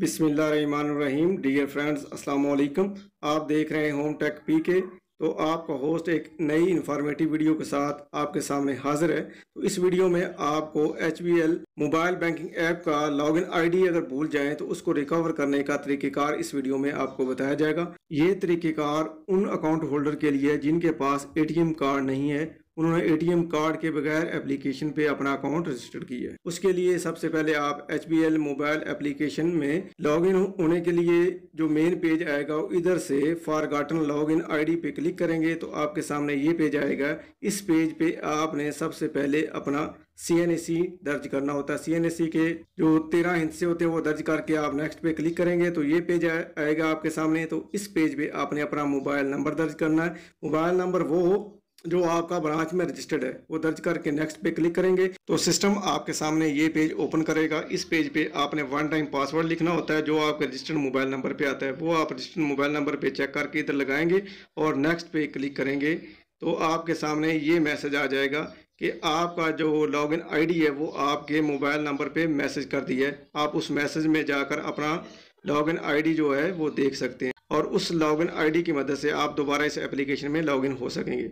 बिसमीम dear friends अस्सलाम वालेकुम आप देख रहे हैं होम टेक पी के तो आपका होस्ट एक नई इन्फॉर्मेटिव वीडियो के साथ आपके सामने हाजिर है तो इस वीडियो में आपको एच मोबाइल बैंकिंग ऐप का लॉगिन आईडी अगर भूल जाएं तो उसको रिकवर करने का तरीक़ेकार इस वीडियो में आपको बताया जाएगा ये तरीक़ेकार उन अकाउंट होल्डर के लिए जिनके पास एम कार्ड नहीं है उन्होंने एटीएम कार्ड के बगैर एप्लीकेशन पे अपना अकाउंट रजिस्टर किया है उसके लिए सबसे पहले आप एच मोबाइल एप्लीकेशन में लॉगिन होने के लिए जो मेन पेज आएगा इधर से फॉर गार्टन लॉग इन आई पे क्लिक करेंगे तो आपके सामने ये पेज आएगा इस पेज पे आपने सबसे पहले अपना सी दर्ज करना होता है सी के जो तेरह हिस्से होते हैं वो दर्ज करके आप नेक्स्ट पे क्लिक करेंगे तो ये पेज आएगा आपके सामने तो इस पेज पे आपने अपना मोबाइल नंबर दर्ज करना है मोबाइल नंबर वो हो जो आपका ब्रांच में रजिस्टर्ड है वो दर्ज करके नेक्स्ट पे क्लिक करेंगे तो सिस्टम आपके सामने ये पेज ओपन करेगा इस पेज पे आपने वन टाइम पासवर्ड लिखना होता है जो आपके रजिस्टर्ड मोबाइल नंबर पे आता है वो आप रजिस्टर्ड मोबाइल नंबर पे चेक करके इधर लगाएंगे और नेक्स्ट पे क्लिक करेंगे तो आपके सामने ये मैसेज आ जाएगा कि आपका जो लॉग इन है वो आपके मोबाइल नंबर पर मैसेज कर दिया है आप उस मैसेज में जाकर अपना लॉग इन जो है वो देख सकते हैं और उस लॉग इन की मदद से आप दोबारा इस एप्लीकेशन में इन हो सकेंगे